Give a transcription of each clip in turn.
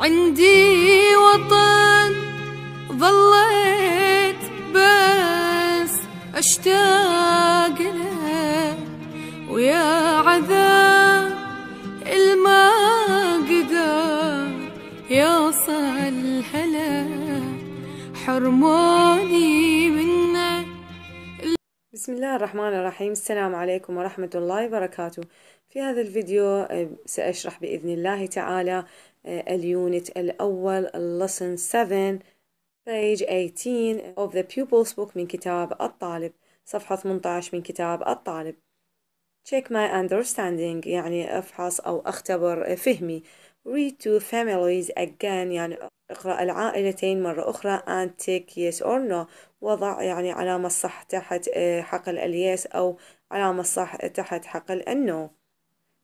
عندي وطن ظليت بس اشتاق له ويا عذاب الما قدر يوصل هلا حرموني منه بسم الله الرحمن الرحيم السلام عليكم ورحمة الله وبركاته في هذا الفيديو سأشرح بإذن الله تعالى اليونت الأول lesson 7 page 18 of the pupil's book من كتاب الطالب صفحة 18 من كتاب الطالب check my understanding يعني أفحص أو أختبر فهمي read to families again يعني اقرأ العائلتين مرة أخرى and tick yes or no وضع يعني علامة صح تحت حقل اليس أو علامة صح تحت حقل النو no.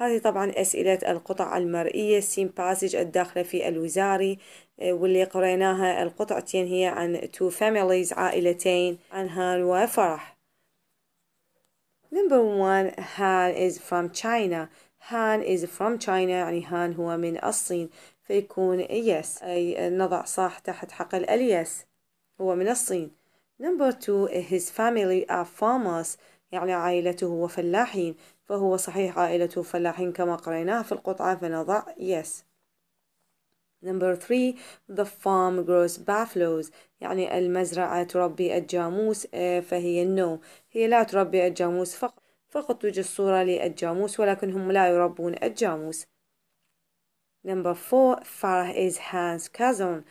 هذه طبعا أسئلة القطع المرئية السين باسج الداخلة في الوزاري آه، واللي قريناها القطعتين هي عن تو فاميليز عائلتين عن هان وفرح نمبر one Han is from China هان is from China يعني هان هو من الصين فيكون yes أي نضع صح تحت حقل اليس هو من الصين نمبر تو his family are farmers يعني عائلته هو فلاحين فهو صحيح عائلة فلاحين كما قريناه في القطعة فنضع yes Number three, the farm grows buffaloes يعني المزرعة تربي الجاموس آه، فهي no هي لا تربي الجاموس فقط فقط توجد صورة للجاموس ولكنهم لا يربون الجاموس Number four, فرح is Hans cousin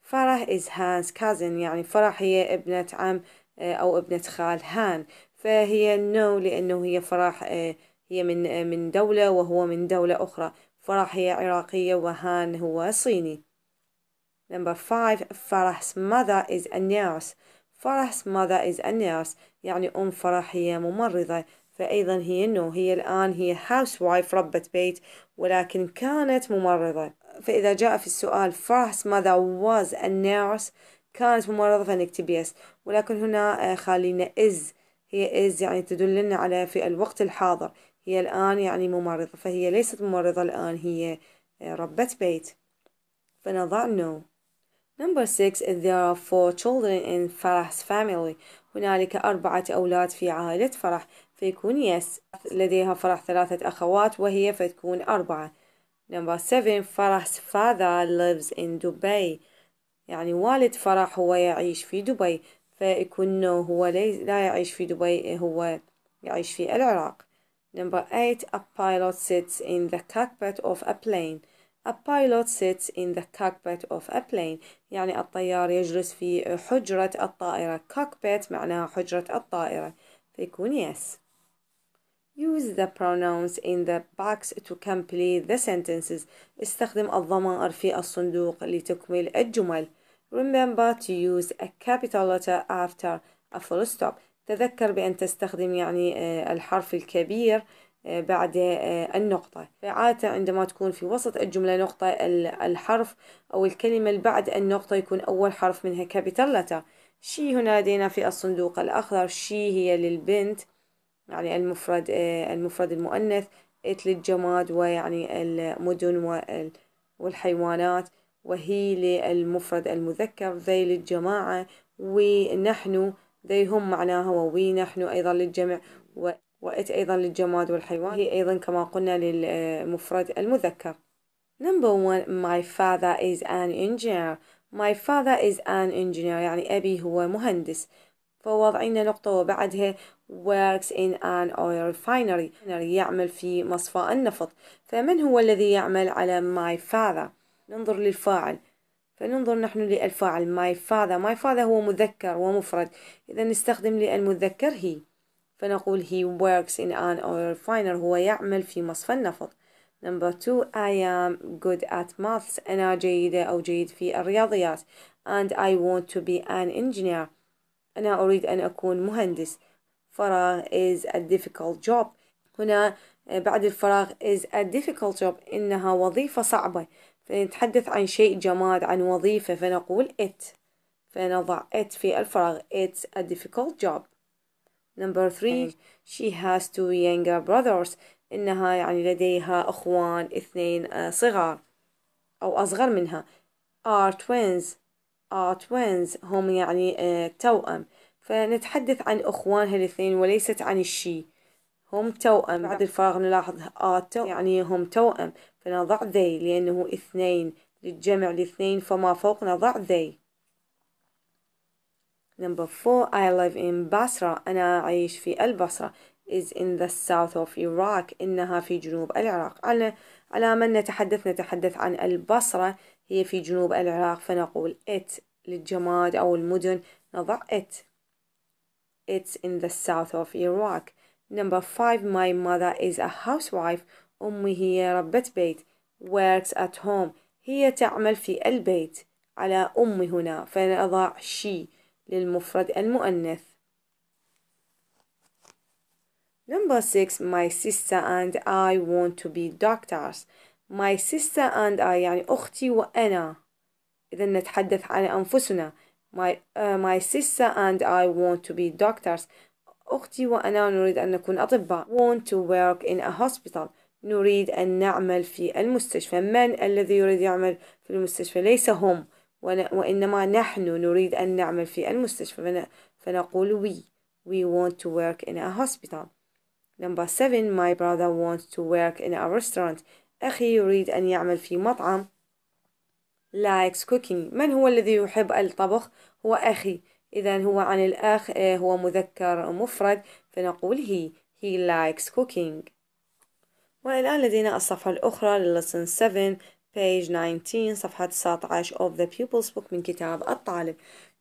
فرح is Hans cousin يعني فرح هي ابنة عم آه، أو ابنة خال هان فهي نو لأنه هي فراح آه، هي من آه، من دولة وهو من دولة أخرى فرح هي عراقية وهان هو صيني Number five فرح's mother is a nurse فرح's mother is a nurse يعني أم فرح هي ممرضة فأيضا هي نو هي الآن هي housewife ربة بيت ولكن كانت ممرضة فإذا جاء في السؤال فرح's mother was a nurse كانت ممرضة فنكتب yes ولكن هنا آه، خلينا is هي إز يعني تدلنا على في الوقت الحاضر هي الآن يعني ممرضة فهي ليست ممرضة الآن هي آه، ربة بيت فنضع نو Number six there are four children in Farah's family هنالك أربعة أولاد في عائلة فرح فيكون yes لديها فرح ثلاثة أخوات وهي فتكون أربعة Number seven Farah's father lives in Dubai يعني والد فرح هو يعيش في دبي فيكون هو لا يعيش في دبي هو يعيش في العراق Number 8 A pilot sits in the cockpit of a plane A pilot sits in the cockpit of a plane يعني الطيار يجلس في حجرة الطائرة cockpit معناها حجرة الطائرة فيكون yes Use the pronouns in the box to complete the sentences استخدم الضمائر في الصندوق لتكمل الجمل Remember to use a capital letter after a full stop تذكر بأن تستخدم يعني آه، الحرف الكبير آه، بعد آه، النقطة فعادة عندما تكون في وسط الجملة نقطة الحرف أو الكلمة اللي بعد النقطة يكون أول حرف منها capital letter. شي هنا لدينا في الصندوق الأخضر شي هي للبنت يعني المفرد المفرد المؤنث ات للجماد ويعني المدن والحيوانات وهي للمفرد المذكر ذي للجماعة ونحن ذي هم معناها ووي نحن أيضا للجمع وإت أيضا للجماد والحيوان هي أيضا كما قلنا للمفرد المذكر Number one, my father is an engineer. My father is an engineer يعني أبي هو مهندس فوضعنا نقطة وبعدها works in an oil refinery يعمل في مصفى النفط فمن هو الذي يعمل على my father؟ ننظر للفاعل فننظر نحن للفاعل my father my father هو مذكر ومفرد إذا نستخدم للمذكر he فنقول he works in an oil refiner هو يعمل في مصفى النفط number two I am good at maths أنا جيدة أو جيد في الرياضيات and I want to be an engineer أنا أريد أن أكون مهندس فراغ is a difficult job هنا بعد الفراغ is a difficult job إنها وظيفة صعبة فنتحدث عن شيء جماد عن وظيفة فنقول it فنضع it في الفراغ it's a difficult job number three أيوة. she has two younger brothers إنها يعني لديها أخوان اثنين آه، صغار أو أصغر منها are twins are twins هم يعني آه، توأم فنتحدث عن أخوانها الاثنين وليست عن الشي هم توأم بعد الفراغ نلاحظ آه آ يعني هم توأم فنضع ذي لأنه اثنين للجمع الاثنين فما فوق نضع ذي Number four, I live in Basra. أنا أعيش في البصرة. is in the south of Iraq إنها في جنوب العراق على على من نتحدث نتحدث عن البصرة هي في جنوب العراق فنقول it للجماد أو المدن نضع it it's in the south of Iraq Number five, my mother is a housewife. أمي هي ربة بيت. Works at home. هي تعمل في البيت. على أمي هنا فنضع she للمفرد المؤنث. Number six, my sister and I want to be doctors. My sister and I يعني أختي وأنا. إذا نتحدث عن أنفسنا. My, uh, my sister and I want to be doctors. أختي وأنا نريد أن نكون أطباء want to work in a hospital نريد أن نعمل في المستشفى من الذي يريد يعمل في المستشفى ليس هم وإنما نحن نريد أن نعمل في المستشفى فنقول we we want to work in a hospital number seven my brother wants to work in a restaurant أخي يريد أن يعمل في مطعم likes cooking من هو الذي يحب الطبخ هو أخي إذا هو عن الأخ آه، هو مذكر مفرد فنقول هي he likes cooking والآن لدينا الصفحة الأخرى للسن 7 page 19 صفحة 19 of the pupils book من كتاب الطالب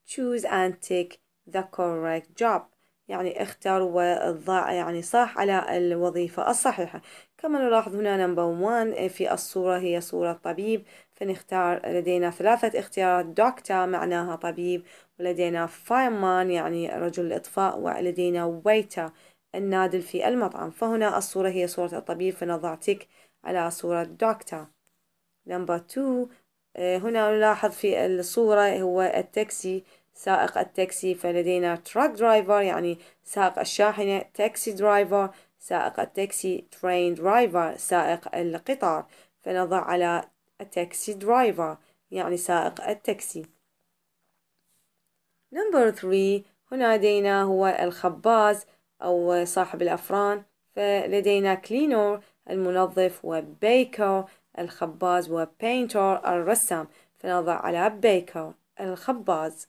choose and take the correct job يعني اختر وضع يعني صح على الوظيفة الصحيحة كما نلاحظ هنا نمبر وان في الصورة هي صورة طبيب فنختار لدينا ثلاثة اختيارات دكتور معناها طبيب ولدينا فايرمان يعني رجل الإطفاء ولدينا ويتر النادل في المطعم فهنا الصورة هي صورة الطبيب فنضع تك على صورة دكتور نمبر 2 هنا نلاحظ في الصورة هو التاكسي سائق التاكسي فلدينا truck driver يعني سائق الشاحنة تاكسي درايفر سائق التاكسي train driver سائق القطار فنضع على taxi درايفر يعني سائق التاكسي نمبر three هنا لدينا هو الخباز أو صاحب الأفران فلدينا cleaner المنظف وبيكر الخباز وبينتر الرسام فنضع على بيكر الخباز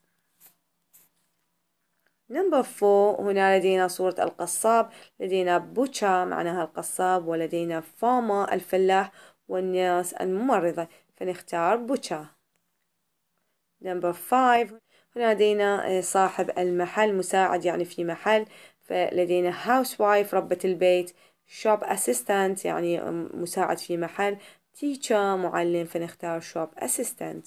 نمبر فو هنا لدينا صورة القصاب لدينا بوتشا معناها القصاب ولدينا فاما الفلاح والناس الممرضة فنختار بوتشا نمبر فايف هنا لدينا آه، صاحب المحل مساعد يعني في محل فلدينا هاوس وايف ربة البيت شوب اسيستنت يعني مساعد في محل تيتشر معلم فنختار شوب اسيستنت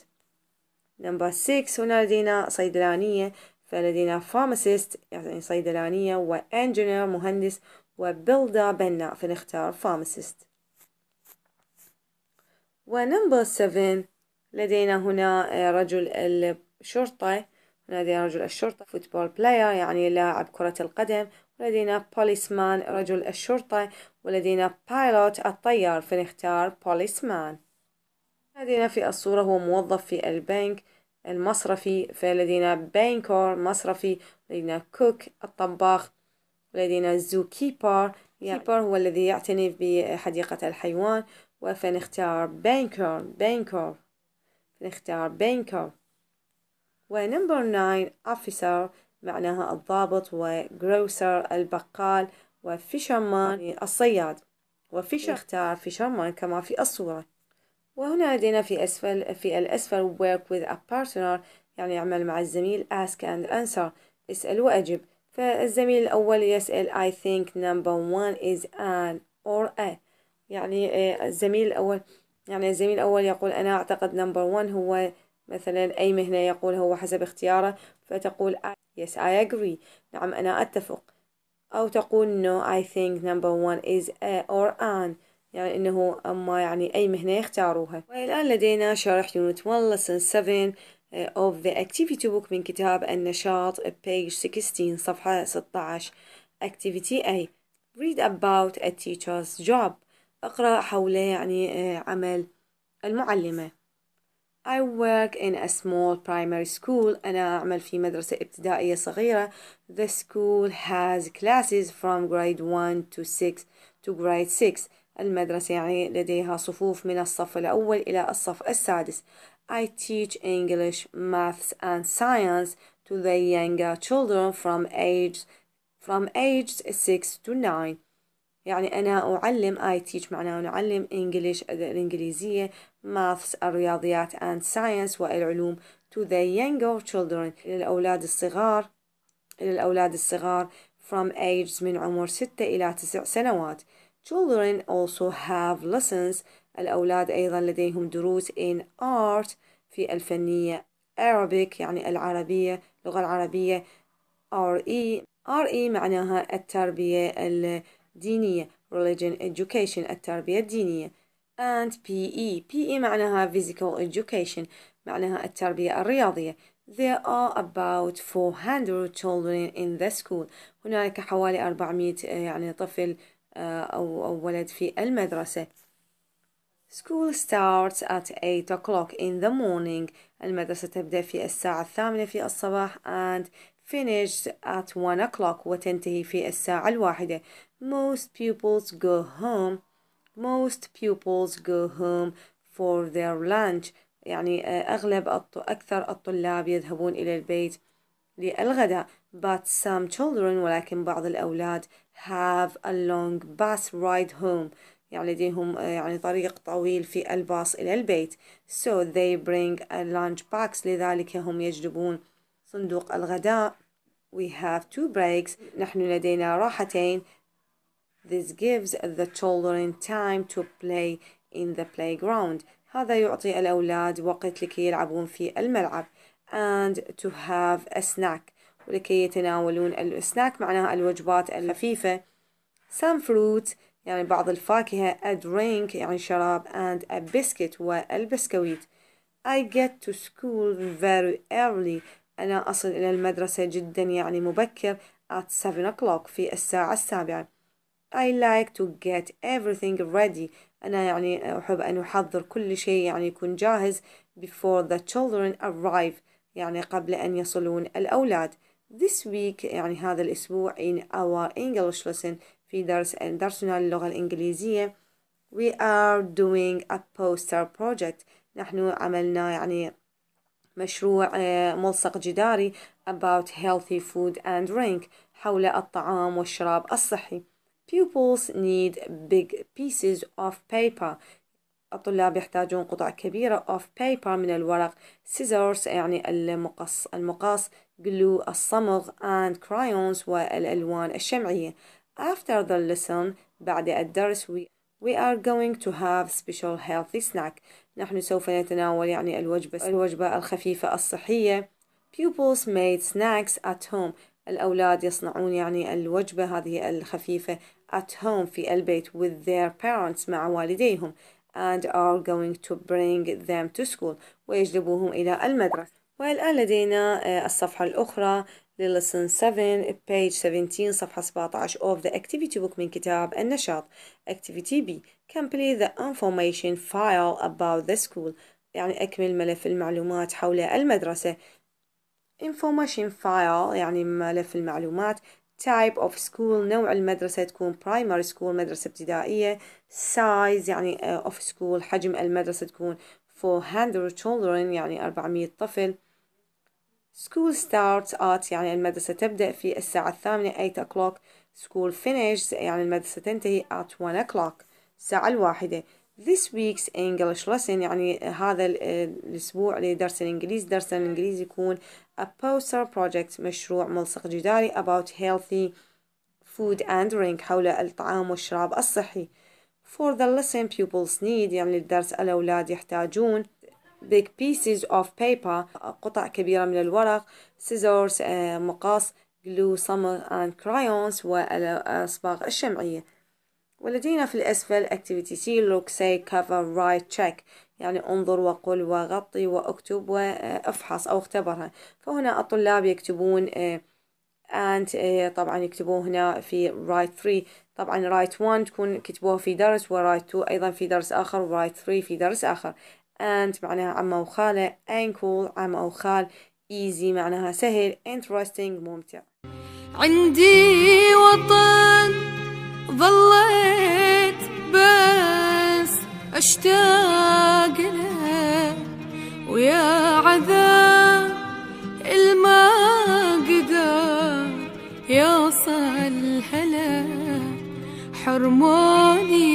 نمبر 6 هنا لدينا صيدلانية فلدينا pharmacist يعني صيدلانية وانجينير مهندس وبلدر بناء فنختار pharmacist ونمبر 7 لدينا هنا آه، رجل الشرطة لدينا رجل الشرطة فوتبول بلاير يعني لاعب كرة القدم ولدينا بوليسمان رجل الشرطة ولدينا بايلوت الطيار فنختار بوليسمان لدينا في الصورة هو موظف في البنك المصرفي فلدينا بانكور مصرفي لدينا كوك الطباخ لدينا زو كيبر كيبر هو الذي يعتني بحديقة الحيوان وفنختار بانكور بانكور فنختار بانكور ونمبر ناين أوفيسر معناها الضابط وجروسر البقال وفيشرمان الصياد وفيشر إيه. اختار فيشرمان كما في الصورة وهنا لدينا في أسفل في الأسفل work with a partner يعني يعمل مع الزميل ask and answer اسأل وأجب فالزميل الأول يسأل I think number one is an or a يعني آه، الزميل الأول يعني الزميل الأول يقول أنا أعتقد نمبر one هو مثلا أي مهنة يقول هو حسب اختياره فتقول yes I agree نعم أنا أتفق أو تقول no I think number one is a or an يعني انه اما يعني اي مهنة يختاروها والان لدينا شرح يونت 1 lesson 7 of the activity book من كتاب النشاط page 16 صفحة 16 activity A read about a teacher's job اقرأ حول يعني عمل المعلمة I work in a small primary school أنا أعمل في مدرسة ابتدائية صغيرة The school has classes from grade 1 to 6 to grade 6 المدرسة يعني لديها صفوف من الصف الأول إلى الصف السادس I teach English, Maths and Science to the younger children from age from age 6 to 9 يعني أنا أعلم I teach معناه نعلم English الإنجليزية Maths الرياضيات and Science والعلوم to the younger children للأولاد الصغار للأولاد الصغار from ages من عمر 6 إلى 9 سنوات Children also have lessons الأولاد أيضا لديهم دروس in art في الفنية Arabic يعني العربية اللغة العربية RE RE معناها التربية الدينية religion education التربية الدينية and PE PE معناها physical education معناها التربية الرياضية There are about 400 children in the school هناك حوالي 400 يعني طفل آه، أو, أو ولد في المدرسة School starts at 8 o'clock in the morning المدرسة تبدأ في الساعة الثامنة في الصباح and finishes at 1 o'clock وتنتهي في الساعة الواحدة Most pupils go home Most pupils go home for their lunch يعني آه، أغلب أكثر الطلاب يذهبون إلى البيت للغداء but some children ولكن بعض الأولاد have a long bus ride home يعني لديهم يعني طريق طويل في الباص إلى البيت so they bring a lunch box لذلك هم يجلبون صندوق الغداء we have two breaks نحن لدينا راحتين this gives the children time to play in the playground هذا يعطي الأولاد وقت لكي يلعبون في الملعب and to have a snack ولكي يتناولون السناك معناها الوجبات الخفيفة some fruit يعني بعض الفاكهة a drink يعني شراب and a biscuit والبسكويت I get to school very early أنا أصل إلى المدرسة جدا يعني مبكر at 7 o'clock في الساعة السابعة I like to get everything ready أنا يعني أحب أن أحضر كل شيء يعني يكون جاهز before the children arrive يعني قبل أن يصلون الأولاد This week يعني هذا الأسبوع in our English lesson في درس درسنا للغة الإنجليزية we are doing a poster project نحن عملنا يعني مشروع آه، ملصق جداري about healthy food and drink حول الطعام والشراب الصحي Pupils need big pieces of paper الطلاب يحتاجون قطع كبيرة of paper من الورق scissors يعني المقص المقص glue الصمغ and crayons والألوان الشمعية after the lesson بعد الدرس we We are going to have special healthy snack. نحن سوف نتناول يعني الوجبة الوجبة الخفيفة الصحية. Pupils made snacks at home. الأولاد يصنعون يعني الوجبة هذه الخفيفة at home في البيت with their parents مع والديهم. and are going to bring them to school ويجلبوهم إلى المدرسة والآن لدينا الصفحة الأخرى للسن 7 page 17 صفحة 17 of the activity book من كتاب النشاط activity B complete the information file about the school يعني أكمل ملف المعلومات حول المدرسة information file يعني ملف المعلومات type of school نوع المدرسة تكون primary school مدرسة ابتدائية size يعني آه، of school حجم المدرسة تكون 400 children يعني 400 طفل school starts at يعني المدرسة تبدأ في الساعة الثامنة 8 o'clock school finishes يعني المدرسة تنتهي at 1 o'clock الساعة الواحدة This week's English lesson يعني آه، هذا آه، الأسبوع لدرس الإنجليزي درس الإنجليزي يكون a poster project مشروع ملصق جداري about healthy food and drink حول الطعام والشراب الصحي for the lesson pupils need يعني للدرس الأولاد يحتاجون big pieces of paper قطع كبيرة من الورق scissors آه، مقص glue, some and crayons والأصباغ الشمعية ولدينا في الأسفل Activity C Look Say Cover Write Check يعني انظر وقل وغطي واكتب وافحص أو اختبرها فهنا الطلاب يكتبون and طبعا يكتبوه هنا في write 3 طبعا write 1 تكون كتبوها في درس و write 2 أيضا في درس آخر و write 3 في درس آخر and معناها عم عمة وخالة uncle عم أو خال easy معناها سهل interesting ممتع عندي وطن حرموني